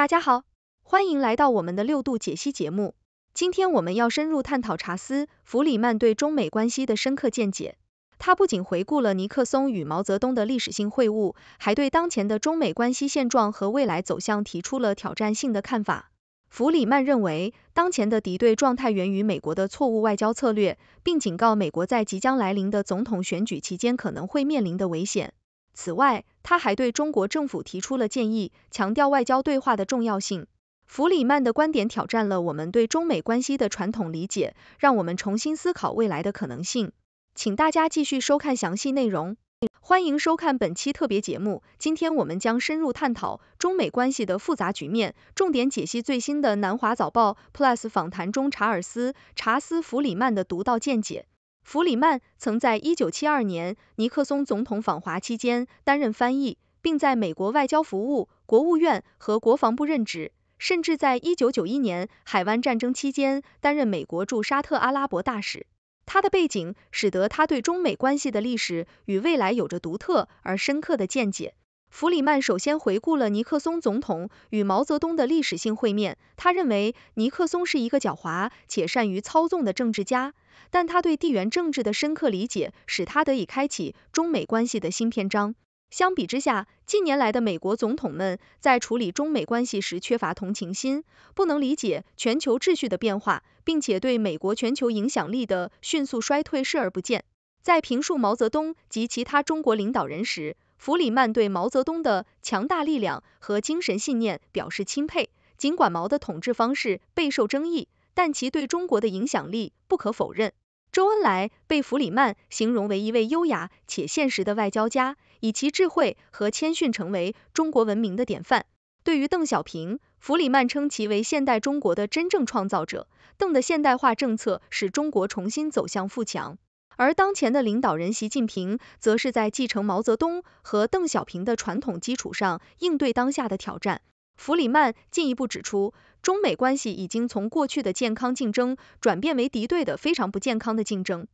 大家好，欢迎来到我们的六度解析节目。今天我们要深入探讨查斯·弗里曼对中美关系的深刻见解。他不仅回顾了尼克松与毛泽东的历史性会晤，还对当前的中美关系现状和未来走向提出了挑战性的看法。弗里曼认为，当前的敌对状态源于美国的错误外交策略，并警告美国在即将来临的总统选举期间可能会面临的危险。此外，他还对中国政府提出了建议，强调外交对话的重要性。弗里曼的观点挑战了我们对中美关系的传统理解，让我们重新思考未来的可能性。请大家继续收看详细内容。欢迎收看本期特别节目，今天我们将深入探讨中美关系的复杂局面，重点解析最新的《南华早报 Plus》访谈中查尔斯·查斯·弗里曼的独到见解。弗里曼曾在1972年尼克松总统访华期间担任翻译，并在美国外交服务、国务院和国防部任职，甚至在1991年海湾战争期间担任美国驻沙特阿拉伯大使。他的背景使得他对中美关系的历史与未来有着独特而深刻的见解。弗里曼首先回顾了尼克松总统与毛泽东的历史性会面。他认为，尼克松是一个狡猾且善于操纵的政治家，但他对地缘政治的深刻理解使他得以开启中美关系的新篇章。相比之下，近年来的美国总统们在处理中美关系时缺乏同情心，不能理解全球秩序的变化，并且对美国全球影响力的迅速衰退视而不见。在评述毛泽东及其他中国领导人时，弗里曼对毛泽东的强大力量和精神信念表示钦佩，尽管毛的统治方式备受争议，但其对中国的影响力不可否认。周恩来被弗里曼形容为一位优雅且现实的外交家，以其智慧和谦逊成为中国文明的典范。对于邓小平，弗里曼称其为现代中国的真正创造者，邓的现代化政策使中国重新走向富强。而当前的领导人习近平，则是在继承毛泽东和邓小平的传统基础上应对当下的挑战。弗里曼进一步指出，中美关系已经从过去的健康竞争转变为敌对的非常不健康的竞争。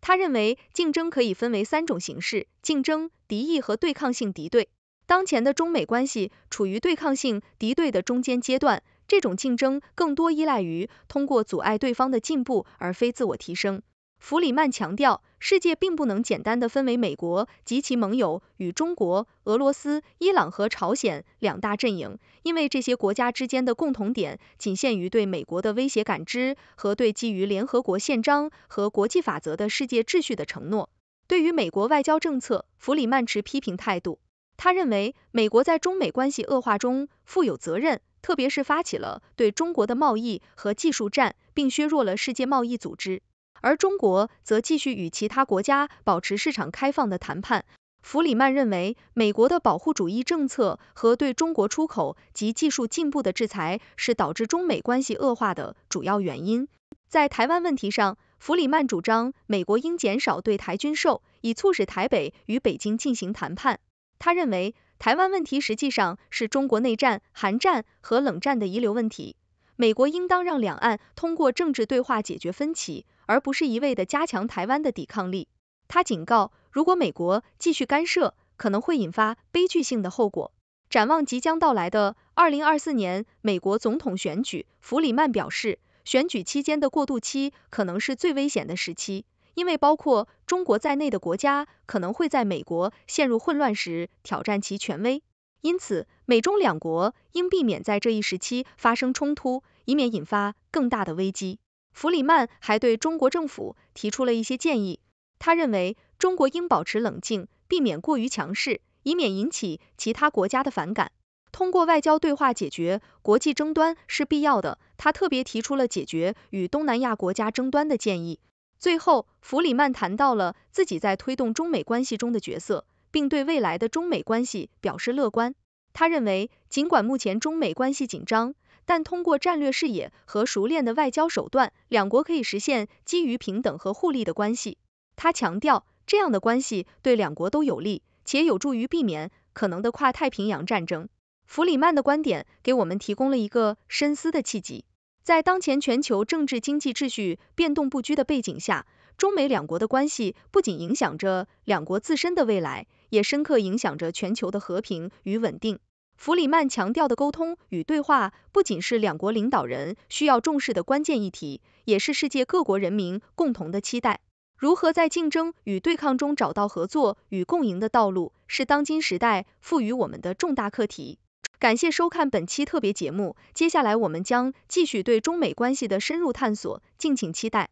他认为，竞争可以分为三种形式：竞争、敌意和对抗性敌对。当前的中美关系处于对抗性敌对的中间阶段，这种竞争更多依赖于通过阻碍对方的进步，而非自我提升。弗里曼强调，世界并不能简单的分为美国及其盟友与中国、俄罗斯、伊朗和朝鲜两大阵营，因为这些国家之间的共同点仅限于对美国的威胁感知和对基于联合国宪章和国际法则的世界秩序的承诺。对于美国外交政策，弗里曼持批评态度。他认为，美国在中美关系恶化中负有责任，特别是发起了对中国的贸易和技术战，并削弱了世界贸易组织。而中国则继续与其他国家保持市场开放的谈判。弗里曼认为，美国的保护主义政策和对中国出口及技术进步的制裁是导致中美关系恶化的主要原因。在台湾问题上，弗里曼主张美国应减少对台军售，以促使台北与北京进行谈判。他认为，台湾问题实际上是中国内战、韩战和冷战的遗留问题。美国应当让两岸通过政治对话解决分歧，而不是一味的加强台湾的抵抗力。他警告，如果美国继续干涉，可能会引发悲剧性的后果。展望即将到来的二零二四年美国总统选举，弗里曼表示，选举期间的过渡期可能是最危险的时期，因为包括中国在内的国家可能会在美国陷入混乱时挑战其权威。因此，美中两国应避免在这一时期发生冲突，以免引发更大的危机。弗里曼还对中国政府提出了一些建议，他认为中国应保持冷静，避免过于强势，以免引起其他国家的反感。通过外交对话解决国际争端是必要的。他特别提出了解决与东南亚国家争端的建议。最后，弗里曼谈到了自己在推动中美关系中的角色。并对未来的中美关系表示乐观。他认为，尽管目前中美关系紧张，但通过战略视野和熟练的外交手段，两国可以实现基于平等和互利的关系。他强调，这样的关系对两国都有利，且有助于避免可能的跨太平洋战争。弗里曼的观点给我们提供了一个深思的契机。在当前全球政治经济秩序变动不居的背景下，中美两国的关系不仅影响着两国自身的未来。也深刻影响着全球的和平与稳定。弗里曼强调的沟通与对话，不仅是两国领导人需要重视的关键议题，也是世界各国人民共同的期待。如何在竞争与对抗中找到合作与共赢的道路，是当今时代赋予我们的重大课题。感谢收看本期特别节目，接下来我们将继续对中美关系的深入探索，敬请期待。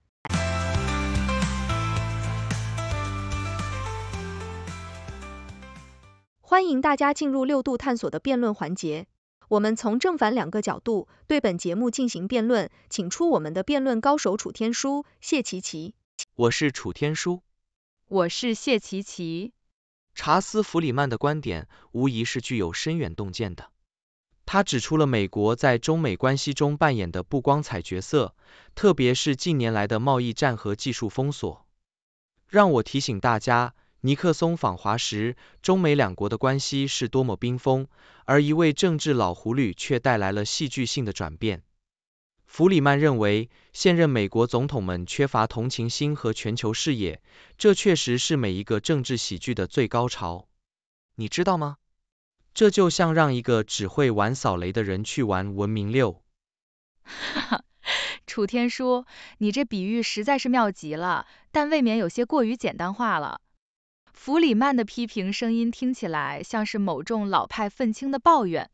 欢迎大家进入六度探索的辩论环节，我们从正反两个角度对本节目进行辩论，请出我们的辩论高手楚天舒、谢琪琪。我是楚天舒，我是谢琪琪。查斯弗里曼的观点无疑是具有深远洞见的，他指出了美国在中美关系中扮演的不光彩角色，特别是近年来的贸易战和技术封锁。让我提醒大家。尼克松访华时，中美两国的关系是多么冰封，而一位政治老狐狸却带来了戏剧性的转变。弗里曼认为，现任美国总统们缺乏同情心和全球视野，这确实是每一个政治喜剧的最高潮。你知道吗？这就像让一个只会玩扫雷的人去玩《文明六》。哈哈，楚天舒，你这比喻实在是妙极了，但未免有些过于简单化了。弗里曼的批评声音听起来像是某种老派愤青的抱怨。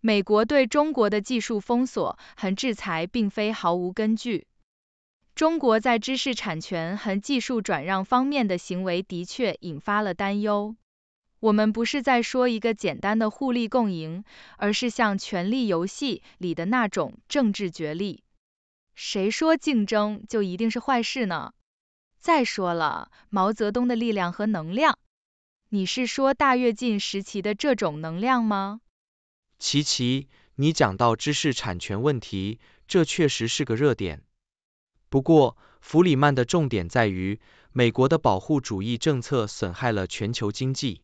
美国对中国的技术封锁和制裁并非毫无根据。中国在知识产权和技术转让方面的行为的确引发了担忧。我们不是在说一个简单的互利共赢，而是像《权力游戏》里的那种政治角力。谁说竞争就一定是坏事呢？再说了，毛泽东的力量和能量，你是说大跃进时期的这种能量吗？琪琪，你讲到知识产权问题，这确实是个热点。不过，弗里曼的重点在于，美国的保护主义政策损害了全球经济。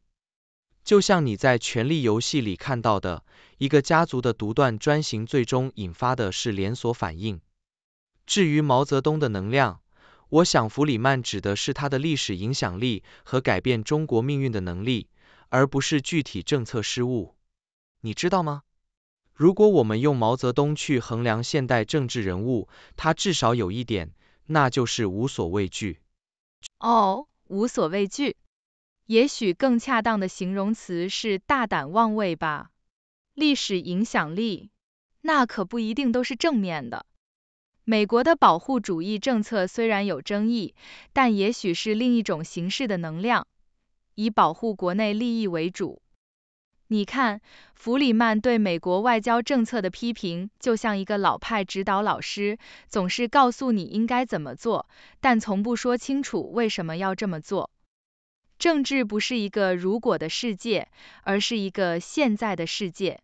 就像你在《权力游戏》里看到的，一个家族的独断专行最终引发的是连锁反应。至于毛泽东的能量。我想，弗里曼指的是他的历史影响力和改变中国命运的能力，而不是具体政策失误。你知道吗？如果我们用毛泽东去衡量现代政治人物，他至少有一点，那就是无所畏惧。哦，无所畏惧。也许更恰当的形容词是大胆妄为吧。历史影响力，那可不一定都是正面的。美国的保护主义政策虽然有争议，但也许是另一种形式的能量，以保护国内利益为主。你看，弗里曼对美国外交政策的批评，就像一个老派指导老师，总是告诉你应该怎么做，但从不说清楚为什么要这么做。政治不是一个“如果”的世界，而是一个现在的世界。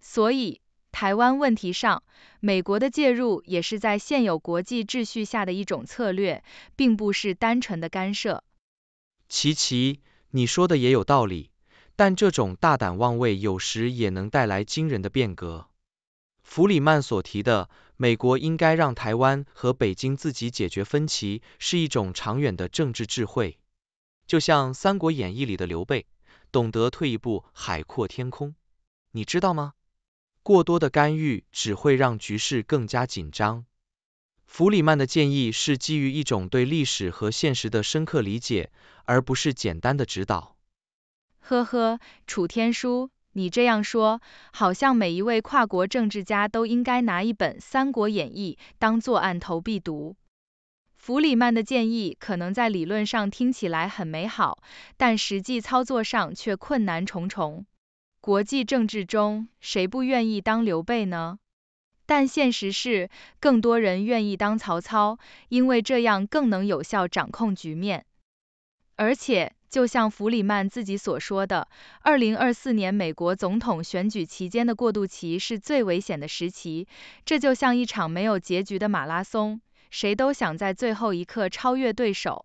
所以，台湾问题上，美国的介入也是在现有国际秩序下的一种策略，并不是单纯的干涉。琪琪，你说的也有道理，但这种大胆妄为有时也能带来惊人的变革。弗里曼所提的，美国应该让台湾和北京自己解决分歧，是一种长远的政治智慧。就像《三国演义》里的刘备，懂得退一步海阔天空，你知道吗？过多的干预只会让局势更加紧张。弗里曼的建议是基于一种对历史和现实的深刻理解，而不是简单的指导。呵呵，楚天舒，你这样说，好像每一位跨国政治家都应该拿一本《三国演义》当做案头必读。弗里曼的建议可能在理论上听起来很美好，但实际操作上却困难重重。国际政治中，谁不愿意当刘备呢？但现实是，更多人愿意当曹操，因为这样更能有效掌控局面。而且，就像弗里曼自己所说的，2024年美国总统选举期间的过渡期是最危险的时期。这就像一场没有结局的马拉松，谁都想在最后一刻超越对手。